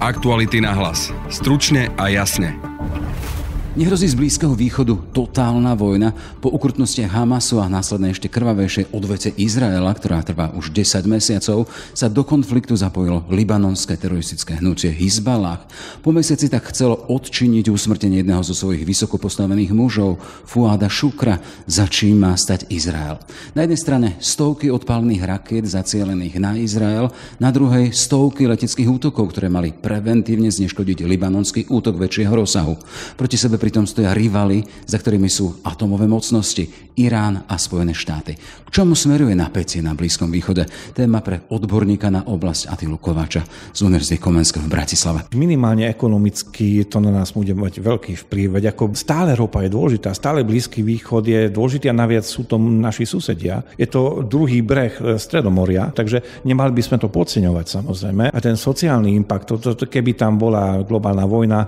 Aktuality na hlas. Stručne a jasne. Nehrozí z Blízkeho východu totálna vojna po ukrutnosti Hamasu a následne ešte krvavejšej odvete Izraela, ktorá trvá už 10 mesiacov, sa do konfliktu zapojilo libanonské teroristické hnutie Hizbalah. Po mesiaci tak chcelo odčiniť usmrtenie jedného zo svojich vysokopostavených mužov, Fuada Šukra, za čím má stať Izrael. Na jednej strane stovky odpalných rakiet zacielených na Izrael, na druhej stovky leteckých útokov, ktoré mali preventívne zneškodiť libanonský útok väčšieho rozsahu. Proti sebe pri pritom stoja rivali, za ktorými sú atomové mocnosti, Irán a Spojené štáty. K čomu smeruje napätie na Blízkom východe? Téma pre odborníka na oblasť Atilu Kovača z Univerzity Komenského v Bratislave. Minimálne ekonomicky to na nás bude mať veľký vplyv, veď ako stále ropa je dôležitá, stále Blízky východ je dôležitý a naviac sú to naši susedia. Je to druhý breh e, Stredomoria, takže nemali by sme to podceňovať samozrejme. A ten sociálny impact, to, to, to, keby tam bola globálna vojna,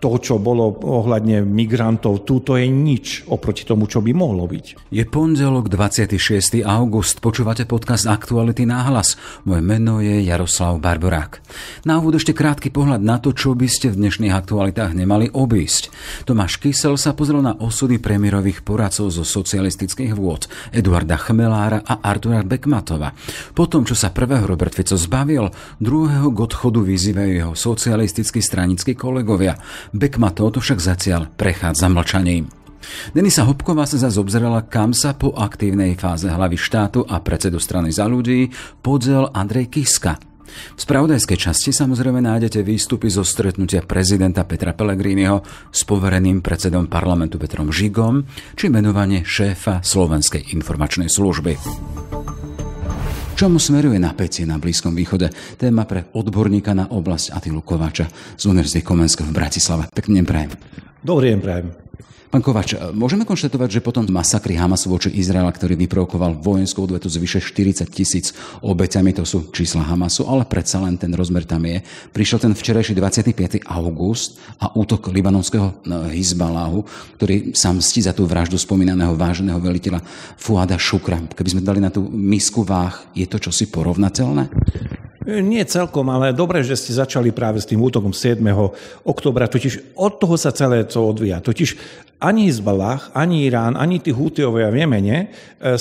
to, čo bolo ohľadne migrantov tu, to je nič oproti tomu, čo by mohlo byť. Je pondelok 26. august, počúvate podcast Aktuality na hlas. Moje meno je Jaroslav Barborák. Na úvod ešte krátky pohľad na to, čo by ste v dnešných aktualitách nemali obísť. Tomáš Kysel sa pozrel na osudy premiérových poradcov zo socialistických vôd Eduarda Chmelára a Artura Bekmatova. Po tom, čo sa prvého Robert Fico zbavil, druhého k odchodu vyzývajú jeho socialistickí stranickí kolegovia Bekmatovou to však zatiaľ prechádza mlčaním. Denisa Hopková sa zase obzrela, kam sa po aktívnej fáze hlavy štátu a predsedu strany za ľudí podzel Andrej Kiska, v spravodajskej časti samozrejme nájdete výstupy zo stretnutia prezidenta Petra Pellegriniho s povereným predsedom parlamentu Petrom Žigom či menovanie šéfa Slovenskej informačnej služby. Čomu smeruje napätie na Blízkom východe? Téma pre odborníka na oblasť Atilu Kovača z Univerzity Komenského v Bratislave. Pekný deň prajem. Dobrý deň prajem. Pán Kovač, e, môžeme konštatovať, že potom masakry Hamasu voči Izraela, ktorý vyprovokoval vojenskú odvetu z vyše 40 tisíc obeťami, to sú čísla Hamasu, ale predsa len ten rozmer tam je. Prišiel ten včerajší 25. august a útok libanonského e, Hizbaláhu, ktorý sám mstí za tú vraždu spomínaného váženého veliteľa Fuada Šukra. Keby sme dali na tú misku váh, je to čosi porovnateľné? E, nie celkom, ale dobre, že ste začali práve s tým útokom 7. oktobra, totiž od toho sa celé to odvíja. Totiž ani Hezbalah, ani Irán, ani tí Hútiovia v Jemene e,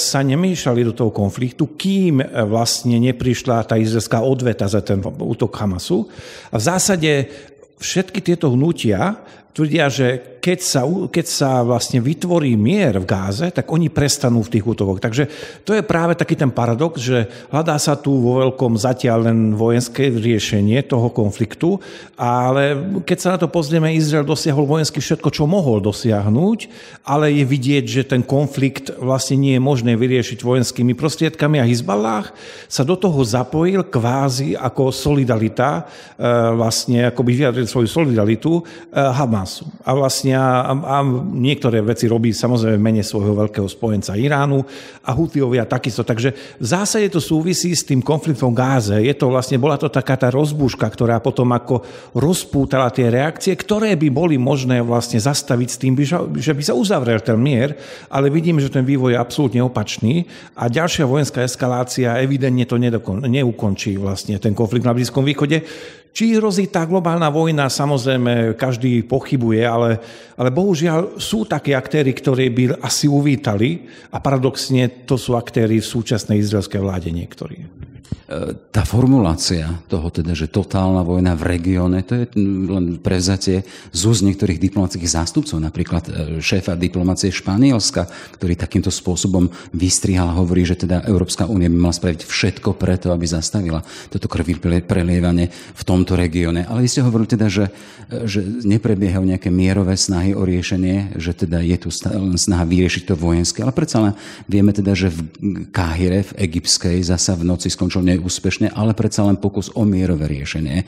sa nemýšľali do toho konfliktu, kým e, vlastne neprišla tá izraelská odveta za ten útok Hamasu. A v zásade všetky tieto hnutia tvrdia, že keď sa, keď sa vlastne vytvorí mier v Gáze, tak oni prestanú v tých útokoch. Takže to je práve taký ten paradox, že hľadá sa tu vo veľkom zatiaľ len vojenské riešenie toho konfliktu, ale keď sa na to pozrieme, Izrael dosiahol vojensky všetko, čo mohol dosiahnuť, ale je vidieť, že ten konflikt vlastne nie je možné vyriešiť vojenskými prostriedkami a Hizballách sa do toho zapojil kvázi ako solidarita, e, vlastne akoby vyjadril svoju solidaritu e, Hamas Hamasu. A vlastne a, a niektoré veci robí samozrejme mene svojho veľkého spojenca Iránu a Hutiovia takisto. Takže v zásade to súvisí s tým konfliktom Gáze. Je to vlastne, bola to taká tá rozbúška, ktorá potom ako rozpútala tie reakcie, ktoré by boli možné vlastne zastaviť s tým, že by sa uzavrel ten mier, ale vidím, že ten vývoj je absolútne opačný a ďalšia vojenská eskalácia evidentne to neukončí vlastne ten konflikt na Blízkom východe, či hrozí tá globálna vojna, samozrejme, každý pochybuje, ale, ale bohužiaľ sú také aktéry, ktorí by asi uvítali a paradoxne to sú aktéry v súčasnej izraelskej vláde niektorí. E, tá formulácia toho teda, že totálna vojna v regióne, to je len prevzatie z úz niektorých diplomatických zástupcov, napríklad e, šéfa diplomácie Španielska, ktorý takýmto spôsobom vystrihal a hovorí, že teda Európska únia by mala spraviť všetko preto, aby zastavila toto krvi prelievanie v tomto regióne. Ale vy ste hovorili teda, že, e, že neprebiehajú nejaké mierové snahy o riešenie, že teda je tu len snaha vyriešiť to vojenské, ale predsa len vieme teda, že v Káhire, v egyptskej, zasa v noci skončil skončil neúspešne, ale predsa len pokus o mierové riešenie. E,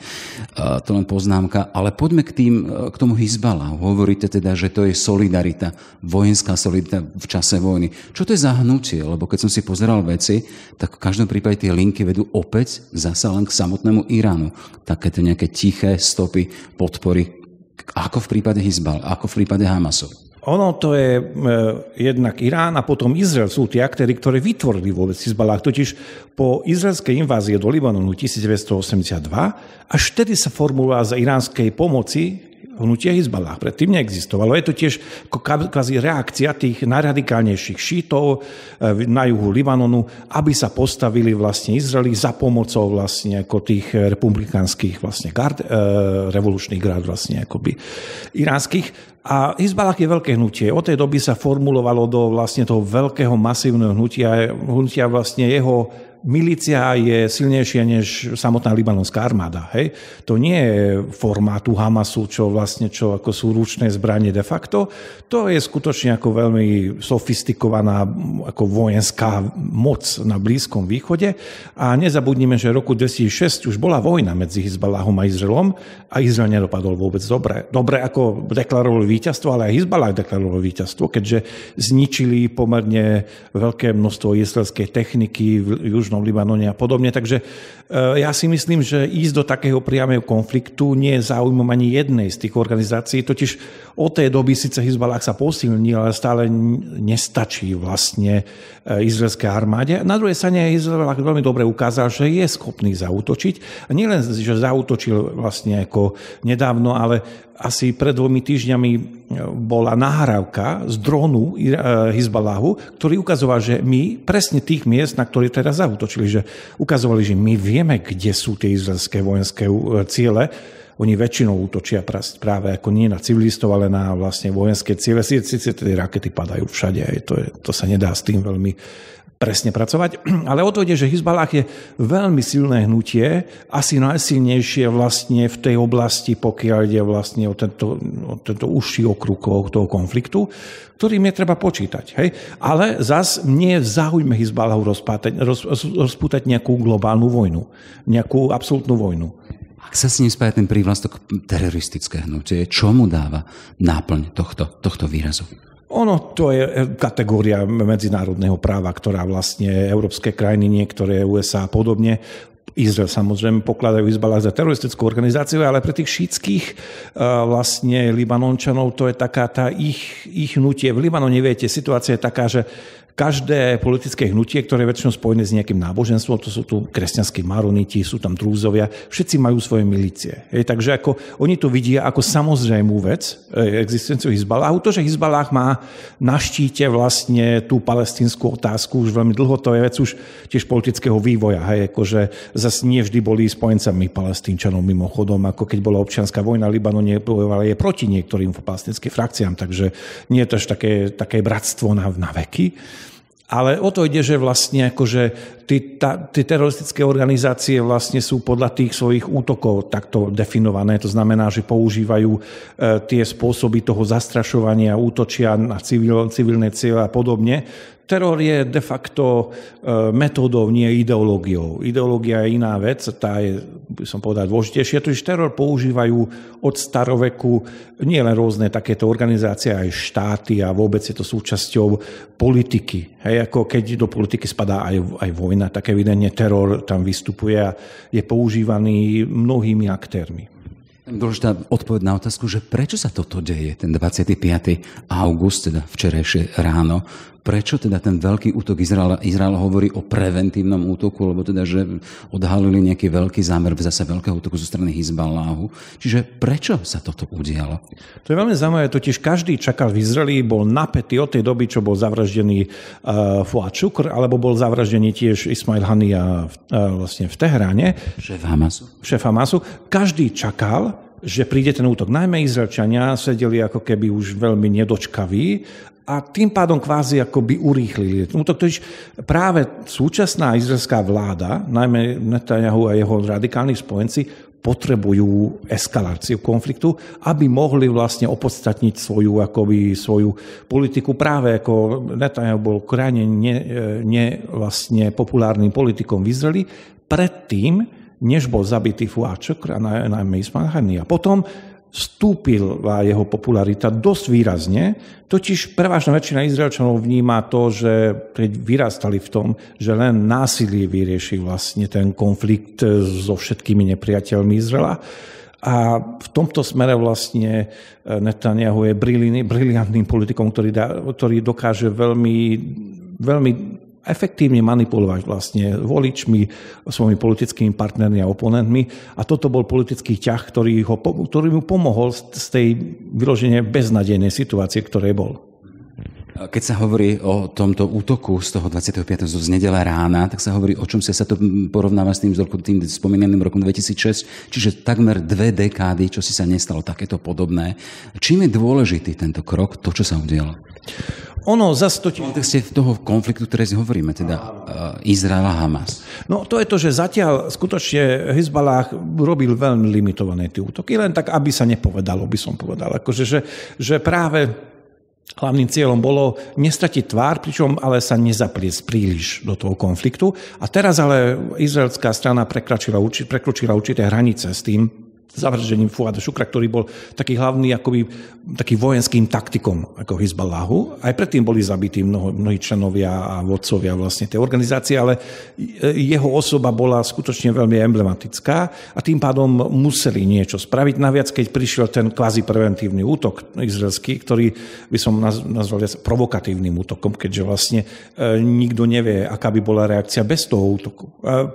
to len poznámka. Ale poďme k, tým, e, k tomu Hizbala. Hovoríte teda, že to je solidarita, vojenská solidarita v čase vojny. Čo to je za hnutie? Lebo keď som si pozeral veci, tak v každom prípade tie linky vedú opäť zasa len k samotnému Iránu. Takéto nejaké tiché stopy podpory, ako v prípade Hizbala, ako v prípade Hamasu ono to je e, jednak Irán a potom Izrael sú tie aktéry, ktoré vytvorili vôbec Hezbollah. Totiž po izraelskej invázie do Libanonu 1982, až vtedy sa formula za iránskej pomoci hnutie Hezbollah. Predtým neexistovalo. Je to tiež kvázi reakcia tých najradikálnejších šítov eh, na juhu Libanonu, aby sa postavili vlastne Izraeli za pomocou vlastne ako tých eh, republikánskych vlastne gard, eh, revolučných grád vlastne akoby iránskych. A Hezballah je veľké hnutie. Od tej doby sa formulovalo do vlastne toho veľkého masívneho hnutia, hnutia vlastne jeho milícia je silnejšia než samotná libanonská armáda. Hej? To nie je formátu Hamasu, čo vlastne čo ako sú ručné zbranie de facto. To je skutočne ako veľmi sofistikovaná ako vojenská moc na Blízkom východe. A nezabudnime, že roku 2006 už bola vojna medzi Hizbalahom a Izraelom a Izrael nedopadol vôbec dobre. Dobre ako deklarovali víťazstvo, ale aj Hizbalah deklaroval víťazstvo, keďže zničili pomerne veľké množstvo izraelskej techniky v juž Južnom Libanone a podobne. Takže e, ja si myslím, že ísť do takého priameho konfliktu nie je záujmom ani jednej z tých organizácií. Totiž od tej doby síce Hezbollah sa posilní, ale stále nestačí vlastne e, izraelské armáde. Na druhej strane Izrael veľmi dobre ukázal, že je schopný zautočiť. A nielen, že zautočil vlastne ako nedávno, ale asi pred dvomi týždňami e, bola nahrávka z dronu e, Hizbalahu, ktorý ukazoval, že my presne tých miest, na ktoré teraz zautočili, že ukazovali, že my vieme, kde sú tie izraelské vojenské e, ciele, oni väčšinou útočia práve ako nie na civilistov, ale na vlastne vojenské ciele. Sice tie rakety padajú všade, aj to, je, to sa nedá s tým veľmi presne pracovať, ale o to ide, že Hizbalách je veľmi silné hnutie, asi najsilnejšie vlastne v tej oblasti, pokiaľ ide vlastne o tento, o tento užší okruh toho konfliktu, ktorým je treba počítať. Hej? Ale zas nie je v záujme Hizbalahu rozpútať, roz, rozpútať nejakú globálnu vojnu, nejakú absolútnu vojnu. Ak sa s ním spája ten prívlastok teroristické hnutie, čo mu dáva náplň tohto, tohto výrazu? Ono to je e, kategória medzinárodného práva, ktorá vlastne európske krajiny, niektoré USA a podobne, Izrael samozrejme pokladajú Hezbollah za teroristickú organizáciu, ale pre tých šítskych e, vlastne Libanončanov to je taká tá ich, ich nutie. V Libanone, viete, situácia je taká, že každé politické hnutie, ktoré je väčšinou spojené s nejakým náboženstvom, to sú tu kresťanskí maroniti, sú tam trúzovia, všetci majú svoje milície. Hej, takže ako, oni to vidia ako samozrejmú vec, e, existenciu Hizbaláhu. To, že Hizbalách má na štíte vlastne tú palestinskú otázku už veľmi dlho, to je vec už tiež politického vývoja. Hej, akože zase nie vždy boli spojencami palestínčanov mimochodom, ako keď bola občianská vojna, Libanon bojovala je proti niektorým palestinským frakciám, takže nie je to až také, také bratstvo na, na veky. Ale o to ide, že vlastne akože tí, teroristické organizácie vlastne sú podľa tých svojich útokov takto definované. To znamená, že používajú e, tie spôsoby toho zastrašovania, útočia na civil, civilné cieľe a podobne. Teror je de facto e, metódou, nie ideológiou. Ideológia je iná vec, tá je by som povedal, dôležitejšie. Totiž teror používajú od staroveku nielen rôzne takéto organizácie, aj štáty a vôbec je to súčasťou politiky. Hej, ako keď do politiky spadá aj, aj vojna, tak evidentne teror tam vystupuje a je používaný mnohými aktérmi. Dôležitá odpoveď na otázku, že prečo sa toto deje, ten 25. august, teda včerajšie ráno, prečo teda ten veľký útok Izraela, Izrael hovorí o preventívnom útoku, lebo teda, že odhalili nejaký veľký zámer zase veľkého útoku zo strany Hizballáhu. Čiže prečo sa toto udialo? To je veľmi zaujímavé, totiž každý čakal v Izraeli, bol napätý od tej doby, čo bol zavraždený uh, Fuad Šukr, alebo bol zavraždený tiež Ismail Hania uh, e, vlastne v Tehráne. Šéf Hamasu. Šéf Hamasu. Každý čakal, že príde ten útok. Najmä Izraelčania sedeli ako keby už veľmi nedočkaví a tým pádom kvázi ako by urýchlili ten útok. Totiž práve súčasná izraelská vláda, najmä Netanyahu a jeho radikálni spojenci, potrebujú eskaláciu konfliktu, aby mohli vlastne opodstatniť svoju, akoby, svoju politiku. Práve ako Netanyahu bol krajne ne, ne vlastne populárnym politikom v Izraeli, predtým než bol zabitý Fuáčok na, na Ismanhani. A potom stúpila jeho popularita dosť výrazne, totiž prevažná väčšina Izraelčanov vníma to, že keď vyrastali v tom, že len násilie vyrieši vlastne ten konflikt eh, so všetkými nepriateľmi Izraela, a v tomto smere vlastne eh, Netanyahu je briliantným politikom, ktorý, da, ktorý dokáže veľmi, veľmi efektívne manipulovať vlastne voličmi, svojimi politickými partnermi a oponentmi. A toto bol politický ťah, ktorý, ho, ktorý mu pomohol z tej vyloženie beznadejnej situácie, ktorej bol. Keď sa hovorí o tomto útoku z toho 25. z nedela rána, tak sa hovorí, o čom sa, sa to porovnáva s tým, z roku, tým spomínaným rokom 2006, čiže takmer dve dekády, čo si sa nestalo takéto podobné. Čím je dôležitý tento krok, to, čo sa udialo? Ono zase to... V kontexte toho konfliktu, ktoré si hovoríme, teda e, Izrael a Hamas. No to je to, že zatiaľ skutočne Hezbalah robil veľmi limitované tie útoky, len tak, aby sa nepovedalo, by som povedal. Akože, že, že práve Hlavným cieľom bolo nestratiť tvár, pričom ale sa nezapliesť príliš do toho konfliktu. A teraz ale izraelská strana prekročila, určité hranice s tým, zavraždením Fuada Šukra, ktorý bol taký hlavný akoby, taký vojenským taktikom ako Hizballahu. Aj predtým boli zabití mnoho, mnohí členovia a vodcovia vlastne tej organizácie, ale jeho osoba bola skutočne veľmi emblematická a tým pádom museli niečo spraviť. Naviac, keď prišiel ten kvázi preventívny útok izraelský, ktorý by som nazval viac provokatívnym útokom, keďže vlastne e, nikto nevie, aká by bola reakcia bez toho útoku.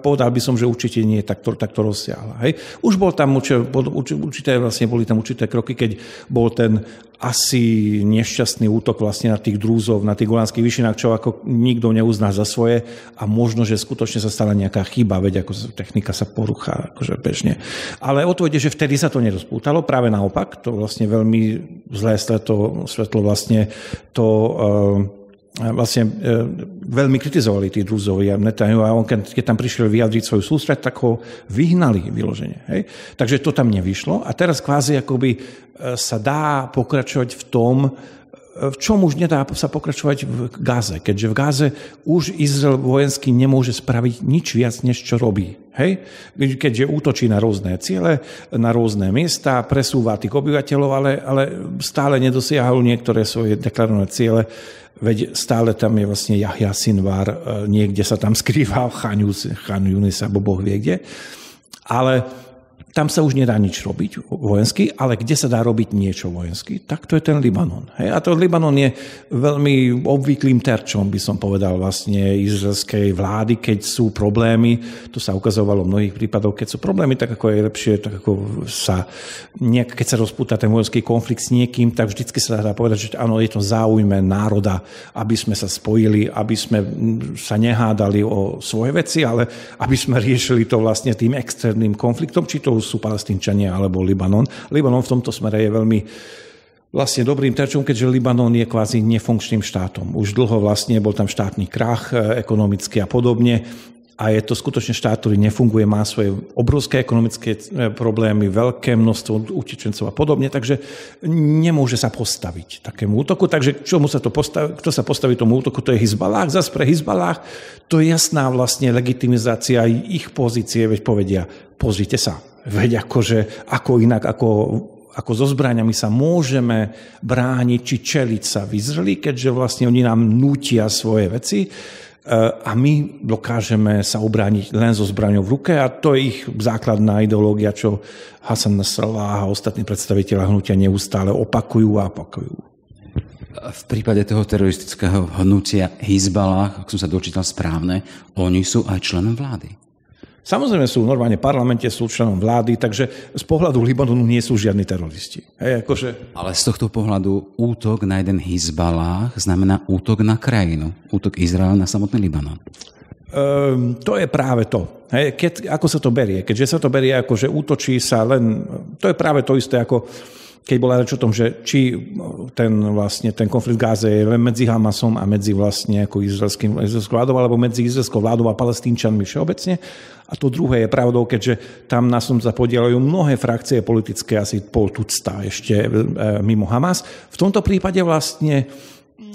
Povedal by som, že určite nie je takto, takto rozsiahla. Hej. Už bol tam určite určité, vlastne boli tam určité kroky, keď bol ten asi nešťastný útok vlastne na tých drúzov, na tých golánskych vyšinách, čo ako nikto neuzná za svoje a možno, že skutočne sa stala nejaká chyba, veď ako technika sa poruchá akože bežne. Ale o to ide, že vtedy sa to nerozpútalo, práve naopak, to vlastne veľmi zlé svetlo, svetlo vlastne to ehm, vlastne e, veľmi kritizovali tí a Netanyahu a on, keď tam prišiel vyjadriť svoju sústrať, tak ho vyhnali vyloženie. Hej? Takže to tam nevyšlo a teraz kvázi akoby e, sa dá pokračovať v tom, e, v čom už nedá sa pokračovať v Gáze, keďže v Gáze už Izrael vojenský nemôže spraviť nič viac, než čo robí. Hej? Keďže útočí na rôzne ciele, na rôzne miesta, presúva tých obyvateľov, ale, ale stále nedosiahajú niektoré svoje deklarované ciele Veď stále tam je vlastne Jahja Sinvar, e, niekde sa tam skrýva Chan Yunis alebo Boh vie kde. Ale tam sa už nedá nič robiť vojensky, ale kde sa dá robiť niečo vojensky, tak to je ten Libanon. Hej? A to Libanon je veľmi obvyklým terčom, by som povedal, vlastne izraelskej vlády, keď sú problémy. To sa ukazovalo v mnohých prípadoch, keď sú problémy, tak ako je lepšie, tak ako sa, nejak, keď sa rozpúta ten vojenský konflikt s niekým, tak vždycky sa dá povedať, že áno, je to záujme národa, aby sme sa spojili, aby sme sa nehádali o svoje veci, ale aby sme riešili to vlastne tým externým konfliktom, či to sú palestínčania alebo Libanon. Libanon v tomto smere je veľmi vlastne dobrým terčom, keďže Libanon je kvázi nefunkčným štátom. Už dlho vlastne bol tam štátny krach e, ekonomický a podobne a je to skutočne štát, ktorý nefunguje, má svoje obrovské ekonomické e, problémy, veľké množstvo utečencov a podobne, takže nemôže sa postaviť takému útoku. Takže čomu sa to postavi, kto sa postaví tomu útoku, to je Hizbalách. zase pre Hizbalách to je jasná vlastne legitimizácia ich pozície, veď povedia, pozrite sa, Veď akože, ako inak, ako, ako so zbraniami sa môžeme brániť či čeliť sa vyzrli, keďže vlastne oni nám nútia svoje veci e, a my dokážeme sa obrániť len so zbraňou v ruke a to je ich základná ideológia, čo Hasan Nasrallah a ostatní predstaviteľa hnutia neustále opakujú a opakujú. V prípade toho teroristického hnutia Hizbalah, ak som sa dočítal správne, oni sú aj členom vlády. Samozrejme sú normálne v parlamente, sú členom vlády, takže z pohľadu Libanonu nie sú žiadni teroristi. Hej, akože... Ale z tohto pohľadu útok na jeden Hizbalách znamená útok na krajinu, útok Izraela na samotný Libanon. Um, to je práve to. Hej, keď, ako sa to berie? Keďže sa to berie ako, že útočí sa len... To je práve to isté, ako keď bola reč o tom, že či ten, vlastne, ten konflikt v Gáze je len medzi Hamasom a medzi vlastne ako izraelským, izraelským vládou, alebo medzi izraelskou vládou a palestínčanmi všeobecne. A to druhé je pravdou, keďže tam na som podielajú mnohé frakcie politické, asi pol tucta ešte e, mimo Hamas. V tomto prípade vlastne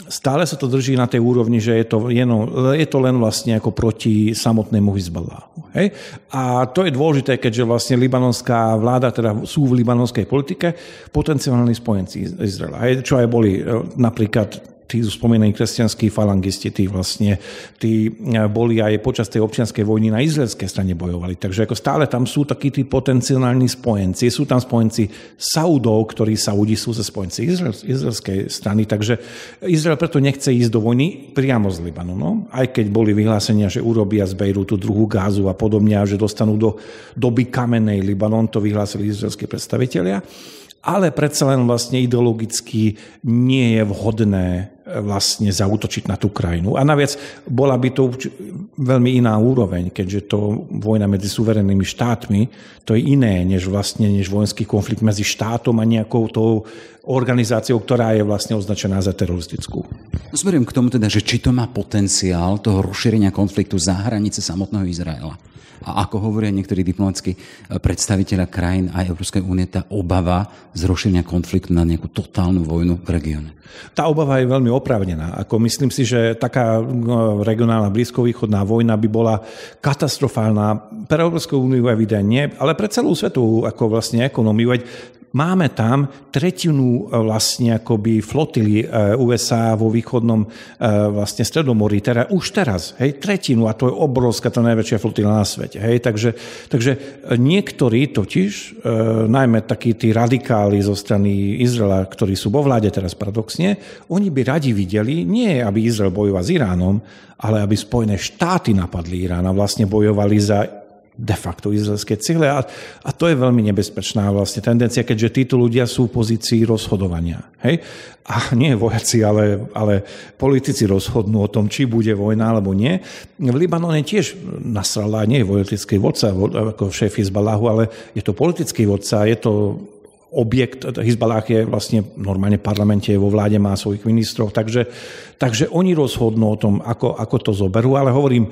stále sa to drží na tej úrovni, že je to, jenom, je to len vlastne ako proti samotnému Hezbollahu. Hej? A to je dôležité, keďže vlastne libanonská vláda, teda sú v libanonskej politike potenciálni spojenci Izraela. Hej? Čo aj boli e, napríklad tí spomínaní kresťanskí falangisti, tí vlastne, tí eh, boli aj počas tej občianskej vojny na izraelskej strane bojovali. Takže ako stále tam sú takí tí potenciálni spojenci. Sú tam spojenci Saudov, ktorí Saudi sú ze spojenci izrael, izraelskej strany. Takže Izrael preto nechce ísť do vojny priamo z Libanu. No? Aj keď boli vyhlásenia, že urobia z Bejrutu druhú gázu a podobne, a že dostanú do doby kamenej Libanon, to vyhlásili izraelské predstavitelia ale predsa len vlastne ideologicky nie je vhodné vlastne zautočiť na tú krajinu. A naviac bola by to veľmi iná úroveň, keďže to vojna medzi suverenými štátmi, to je iné, než vlastne než vojenský konflikt medzi štátom a nejakou tou organizáciou, ktorá je vlastne označená za teroristickú. Smerujem k tomu teda, že či to má potenciál toho rozšírenia konfliktu za hranice samotného Izraela. A ako hovoria niektorí diplomatickí e, predstaviteľa krajín aj Európskej únie, tá obava z rozšírenia konfliktu na nejakú totálnu vojnu v regióne? Tá obava je veľmi opravnená. Ako myslím si, že taká e, regionálna blízkovýchodná vojna by bola katastrofálna pre Európsku úniu evidentne, ale pre celú svetu ako vlastne ekonómiu. Veď máme tam tretinu e, vlastne akoby flotily e, USA vo východnom e, vlastne stredomorí, teda už teraz, hej, tretinu a to je obrovská, tá najväčšia flotila na svete, hej, takže, takže niektorí totiž, najmä takí tí radikáli zo strany Izraela, ktorí sú vo vláde teraz paradoxne, oni by radi videli, nie aby Izrael bojoval s Iránom, ale aby Spojené štáty napadli Irán a vlastne bojovali za de facto izraelské cieľe. A, a to je veľmi nebezpečná vlastne tendencia, keďže títo ľudia sú v pozícii rozhodovania. Hej? A nie vojaci, ale, ale politici rozhodnú o tom, či bude vojna alebo nie. V Libanone tiež nasrala nie je vojenský vodca ako šéf Izbalahu, ale je to politický vodca, je to objekt, Hezbalách je vlastne normálne v parlamente, je vo vláde, má svojich ministrov, takže, takže oni rozhodnú o tom, ako, ako to zoberú, ale hovorím,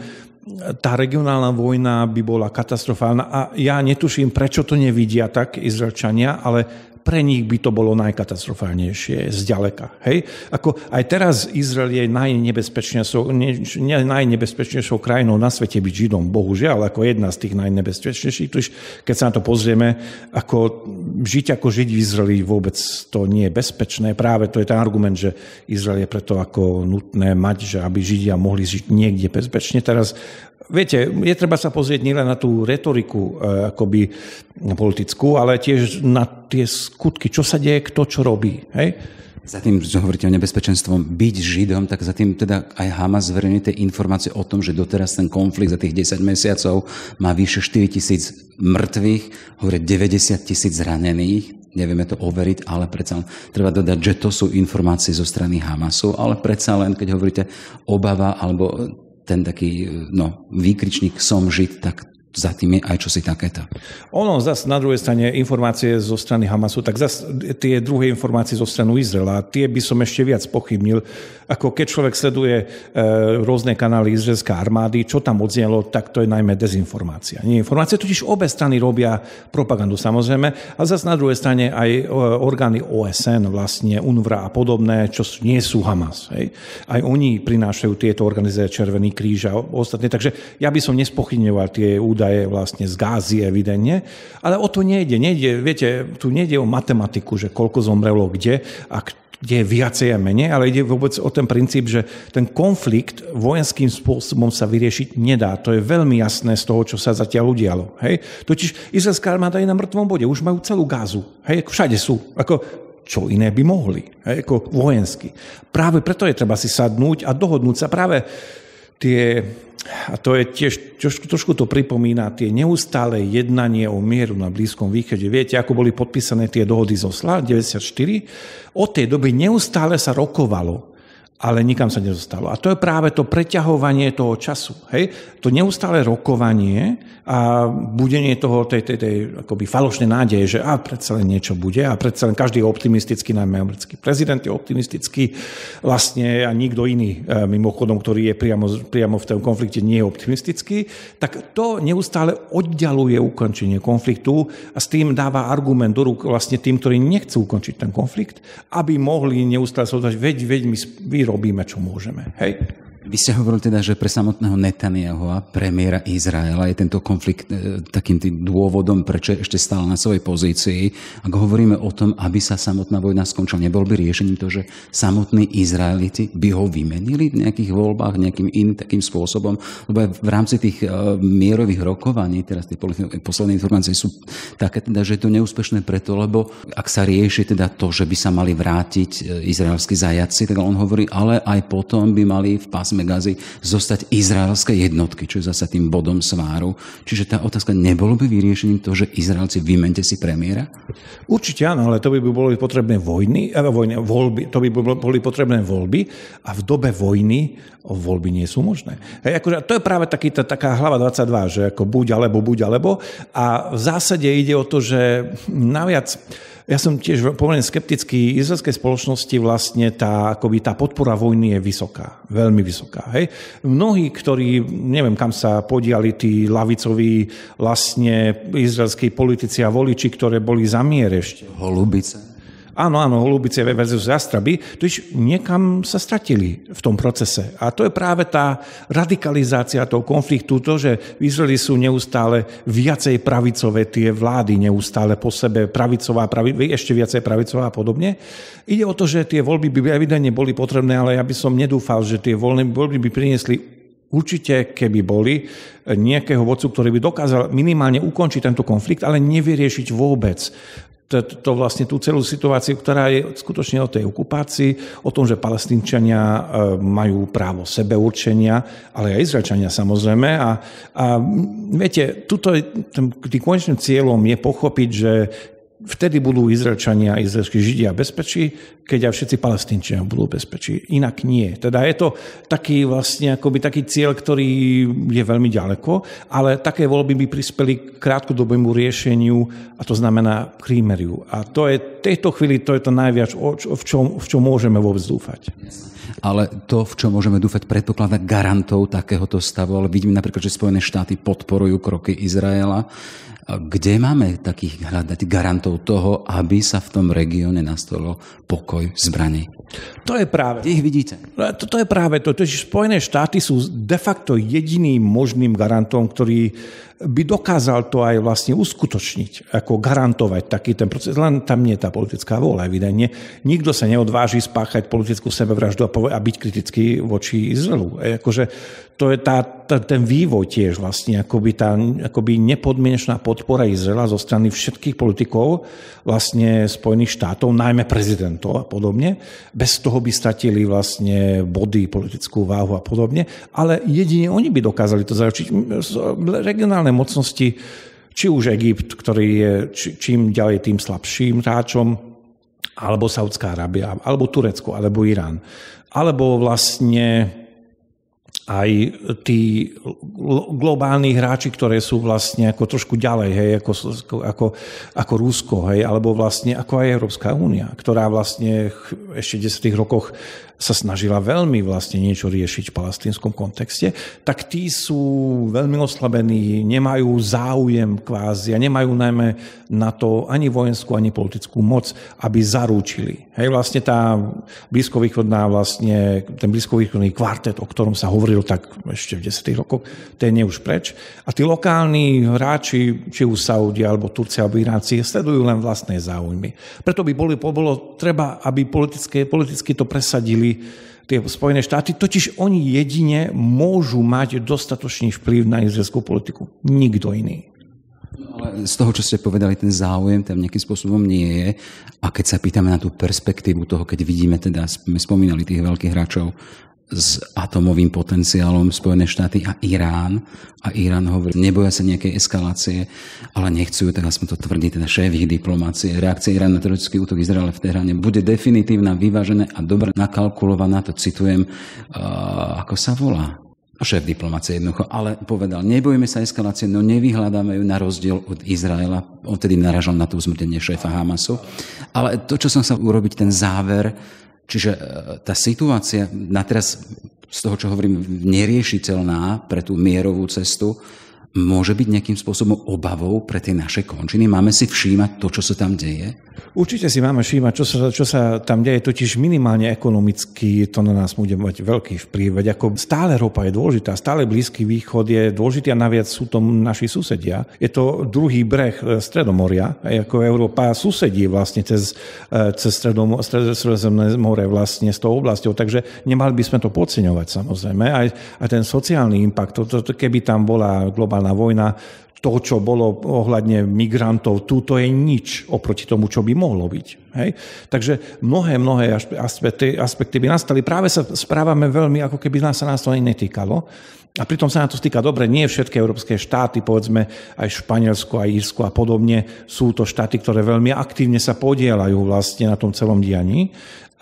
tá regionálna vojna by bola katastrofálna a ja netuším, prečo to nevidia tak Izraelčania, ale pre nich by to bolo najkatastrofálnejšie zďaleka. Hej? Ako aj teraz Izrael je najnebezpečnejšou, ne, ne, najnebezpečnejšou krajinou na svete byť Židom, bohužiaľ, ako jedna z tých najnebezpečnejších. Tož, keď sa na to pozrieme, ako žiť ako žiť v Izraeli vôbec to nie je bezpečné. Práve to je ten argument, že Izrael je preto ako nutné mať, že aby Židia mohli žiť niekde bezpečne. Teraz Viete, je treba sa pozrieť nielen na tú retoriku eh, akoby politickú, ale tiež na tie skutky, čo sa deje, kto čo robí. Hej? Za tým, že hovoríte o nebezpečenstvom byť Židom, tak za tým teda aj Hamas zverejňuje tie informácie o tom, že doteraz ten konflikt za tých 10 mesiacov má vyše 4 tisíc mŕtvych, hovorí 90 tisíc zranených, nevieme to overiť, ale predsa len treba dodať, že to sú informácie zo strany Hamasu, ale predsa len, keď hovoríte obava alebo ten taký no, výkričník som žid, tak za tým je aj čosi takéto. Ono zase na druhej strane informácie zo strany Hamasu, tak zase tie druhé informácie zo stranu Izraela, tie by som ešte viac pochybnil, ako keď človek sleduje e, rôzne kanály izraelskej armády, čo tam odznelo, tak to je najmä dezinformácia. Nie informácie, totiž obe strany robia propagandu samozrejme, a zase na druhej strane aj e, orgány OSN, vlastne UNVRA a podobné, čo nie sú Hamas. Hej. Aj oni prinášajú tieto organizácie Červený kríž a ostatné, takže ja by som nespochybňoval tie údaje je vlastne z gázy evidentne, ale o to nejde. nejde viete, tu nejde o matematiku, že koľko zomrelo kde a kde je viacej a menej, ale ide vôbec o ten princíp, že ten konflikt vojenským spôsobom sa vyriešiť nedá. To je veľmi jasné z toho, čo sa zatiaľ udialo. Hej? Totiž izraelská armáda je na mŕtvom bode, už majú celú gázu. Hej? Všade sú. Ako, čo iné by mohli, hej? ako vojensky. Práve preto je treba si sadnúť a dohodnúť sa práve tie a to je tiež, trošku, trošku to pripomína tie neustále jednanie o mieru na Blízkom východe. Viete, ako boli podpísané tie dohody z Osla 94? Od tej doby neustále sa rokovalo ale nikam sa nezostalo. A to je práve to preťahovanie toho času. Hej? To neustále rokovanie a budenie toho, tej, tej, tej akoby falošnej nádeje, že a predsa len niečo bude a predsa len každý je optimistický, najmä americký prezident je optimistický vlastne a nikto iný e, mimochodom, ktorý je priamo, priamo v tom konflikte, nie je optimistický, tak to neustále oddialuje ukončenie konfliktu a s tým dáva argument do rúk vlastne tým, ktorí nechcú ukončiť ten konflikt, aby mohli neustále sa veď, veď my robíme, čo môžeme. Hej. Vy ste hovorili teda, že pre samotného a premiéra Izraela, je tento konflikt e, takým tým dôvodom, prečo ešte stále na svojej pozícii. Ak hovoríme o tom, aby sa samotná vojna skončila, nebol by riešením to, že samotní Izraeliti by ho vymenili v nejakých voľbách nejakým iným takým spôsobom, lebo aj v rámci tých e, mierových rokovaní, teraz tie posledné informácie sú také, teda, že je to neúspešné preto, lebo ak sa rieši teda to, že by sa mali vrátiť e, izraelskí zajaci, tak on hovorí, ale aj potom by mali v pásme pásme Gazy zostať izraelské jednotky, čo je zase tým bodom sváru. Čiže tá otázka nebolo by vyriešením to, že Izraelci vymente si premiéra? Určite áno, ale to by boli potrebné vojny, eh, voľby, to by boli potrebné voľby a v dobe vojny voľby nie sú možné. Hej, akože, to je práve taký, tá, taká hlava 22, že ako buď alebo, buď alebo a v zásade ide o to, že naviac ja som tiež pomerne skeptický. Izraelskej spoločnosti vlastne tá, akoby tá podpora vojny je vysoká. Veľmi vysoká. Hej? Mnohí, ktorí, neviem, kam sa podiali tí lavicoví vlastne izraelskí politici a voliči, ktoré boli za mier ešte. Holubice. Áno, áno, holubice versus jastraby, totiž niekam sa stratili v tom procese. A to je práve tá radikalizácia toho konfliktu, to, že v Izraeli sú neustále viacej pravicové tie vlády, neustále po sebe pravicová, pravi, ešte viacej pravicová a podobne. Ide o to, že tie voľby by evidentne boli potrebné, ale ja by som nedúfal, že tie voľné voľby by priniesli určite, keby boli, nejakého vodcu, ktorý by dokázal minimálne ukončiť tento konflikt, ale nevyriešiť vôbec to, to vlastne tú celú situáciu, ktorá je skutočne o tej okupácii, o tom, že palestínčania eh, majú právo sebeurčenia, ale aj izraelčania samozrejme. A, a viete, tuto, tým konečným cieľom je pochopiť, že vtedy budú Izraelčania a izraelskí židia bezpečí, keď aj všetci palestínčania budú bezpečí. Inak nie. Teda je to taký vlastne akoby taký cieľ, ktorý je veľmi ďaleko, ale také voľby by prispeli k krátkodobému riešeniu a to znamená prímeriu. A to je v tejto chvíli to je to najviac, v čom, v čom môžeme vôbec dúfať. Ale to, v čo môžeme dúfať, predpokladá garantov takéhoto stavu, ale vidíme napríklad, že Spojené štáty podporujú kroky Izraela. Kde máme takých hľadať garantov toho, aby sa v tom regióne nastolo pokoj? pokoj zbrani. To je práve. Kde ich vidíte? No, to, to je práve to. Totiž Spojené štáty sú de facto jediným možným garantom, ktorý by dokázal to aj vlastne uskutočniť, ako garantovať taký ten proces. Len tam nie je tá politická vôľa, evidentne. Nikto sa neodváži spáchať politickú sebevraždu a, povie, a byť kritický voči Izraelu. E, akože to je tá ten vývoj tiež vlastne, akoby tá akoby nepodmienečná podpora Izraela zo strany všetkých politikov vlastne Spojených štátov, najmä prezidentov a podobne. Bez toho by stratili vlastne body, politickú váhu a podobne, ale jedine oni by dokázali to zaručiť. Regionálne mocnosti, či už Egypt, ktorý je čím ďalej tým slabším hráčom, alebo Saudská Arábia, alebo Turecko, alebo Irán, alebo vlastne aj tí globálni hráči, ktoré sú vlastne ako trošku ďalej, hej, ako, ako, ako Rusko, hej, alebo vlastne ako aj Európska únia, ktorá vlastne ešte v 10 rokoch sa snažila veľmi vlastne niečo riešiť v palestínskom kontexte, tak tí sú veľmi oslabení, nemajú záujem kvázi a nemajú najmä na to ani vojenskú, ani politickú moc, aby zaručili. Hej, vlastne tá blízkovýchodná vlastne, ten blízkovýchodný kvartet, o ktorom sa hovorí robil tak ešte v 10. rokoch, to je už preč. A tí lokálni hráči, či už Saudi, alebo Turcia, alebo Iráci, sledujú len vlastné záujmy. Preto by boli, bolo treba, aby politické, politicky to presadili tie Spojené štáty, totiž oni jedine môžu mať dostatočný vplyv na izraelskú politiku. Nikto iný. Ale z toho, čo ste povedali, ten záujem tam nejakým spôsobom nie je. A keď sa pýtame na tú perspektívu toho, keď vidíme teda, sme spomínali tých veľkých hráčov s atomovým potenciálom Spojené štáty a Irán. A Irán hovorí, neboja sa nejakej eskalácie, ale nechcú, tak aspoň to tvrdí teda šéf ich diplomácie. Reakcia Irán na teroristický útok Izraela v Teheráne bude definitívna, vyvážená a dobre nakalkulovaná, to citujem, uh, ako sa volá no, šéf diplomácie jednoducho, ale povedal, nebojíme sa eskalácie, no nevyhľadáme ju na rozdiel od Izraela. Odtedy naražal na to uzmrdenie šéfa Hamasu. Ale to, čo som sa urobiť, ten záver, Čiže e, tá situácia, na teraz z toho, čo hovorím, neriešiteľná pre tú mierovú cestu, môže byť nejakým spôsobom obavou pre tie naše končiny? Máme si všímať to, čo sa tam deje? Určite si máme všímať, čo sa, čo sa tam deje, totiž minimálne ekonomicky to na nás bude mať veľký vplyv. Veď ako stále ropa je dôležitá, stále Blízky východ je dôležitý a naviac sú to naši susedia. Je to druhý breh e, Stredomoria, ako Európa susedí vlastne cez, e, cez Stredozemné more vlastne s tou oblasťou, takže nemali by sme to podceňovať samozrejme. Aj, aj ten sociálny impact, to, to, to, keby tam bola globálna globálna vojna, to, čo bolo ohľadne migrantov, tu je nič oproti tomu, čo by mohlo byť. Hej? Takže mnohé, mnohé aspekty, aspekty by nastali. Práve sa správame veľmi, ako keby nás sa nás to netýkalo. A pritom sa na to stýka dobre, nie všetky európske štáty, povedzme aj Španielsko, aj Írsko a podobne, sú to štáty, ktoré veľmi aktívne sa podielajú vlastne na tom celom dianí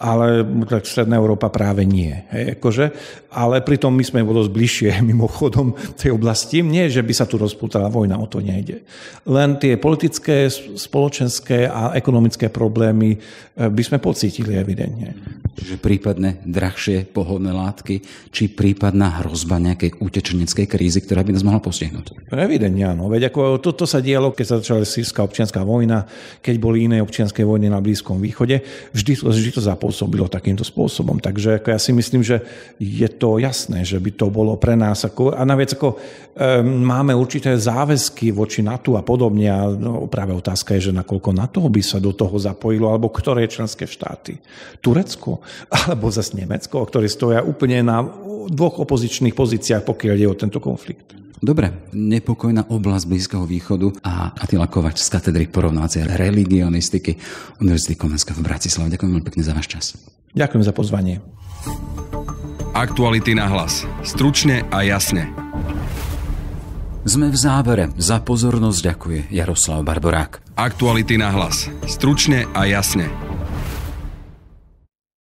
ale tak Stredná Európa práve nie. Hej, akože, ale pritom my sme dosť bližšie mimochodom tej oblasti. Nie, že by sa tu rozputala vojna, o to nejde. Len tie politické, spoločenské a ekonomické problémy eh, by sme pocítili evidentne čiže prípadne drahšie pohodné látky, či prípadná hrozba nejakej utečeneckej krízy, ktorá by nás mohla postihnúť. No, evidentne áno. Veď ako toto sa dialo, keď sa začala sírska občianská vojna, keď boli iné občianské vojny na Blízkom východe, vždy, vždy to zapôsobilo takýmto spôsobom. Takže ako ja si myslím, že je to jasné, že by to bolo pre nás. Ako, a naviac ako, um, máme určité záväzky voči NATO a podobne. A no, práve otázka je, že nakoľko NATO by sa do toho zapojilo, alebo ktoré členské štáty. Turecko alebo zase Nemecko, ktoré stoja úplne na dvoch opozičných pozíciách, pokiaľ je o tento konflikt. Dobre, nepokojná oblasť Blízkeho východu a Atila Kovač z katedry porovnávacej religionistiky Univerzity Komenska v Bratislave. Ďakujem veľmi pekne za váš čas. Ďakujem za pozvanie. Aktuality na hlas. Stručne a jasne. Sme v závere. Za pozornosť ďakuje Jaroslav Barborák. Aktuality na hlas. Stručne a jasne.